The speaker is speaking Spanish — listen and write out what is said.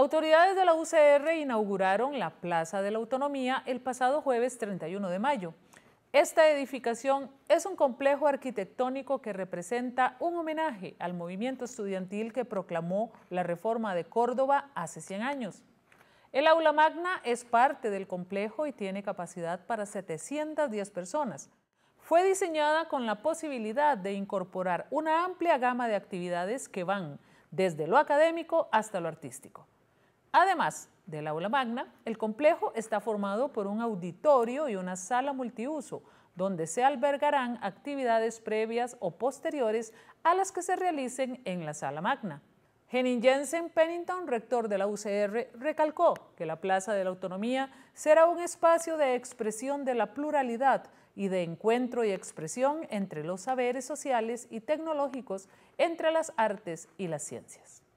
Autoridades de la UCR inauguraron la Plaza de la Autonomía el pasado jueves 31 de mayo. Esta edificación es un complejo arquitectónico que representa un homenaje al movimiento estudiantil que proclamó la reforma de Córdoba hace 100 años. El aula magna es parte del complejo y tiene capacidad para 710 personas. Fue diseñada con la posibilidad de incorporar una amplia gama de actividades que van desde lo académico hasta lo artístico. Además del aula magna, el complejo está formado por un auditorio y una sala multiuso, donde se albergarán actividades previas o posteriores a las que se realicen en la sala magna. Henning Jensen Pennington, rector de la UCR, recalcó que la Plaza de la Autonomía será un espacio de expresión de la pluralidad y de encuentro y expresión entre los saberes sociales y tecnológicos, entre las artes y las ciencias.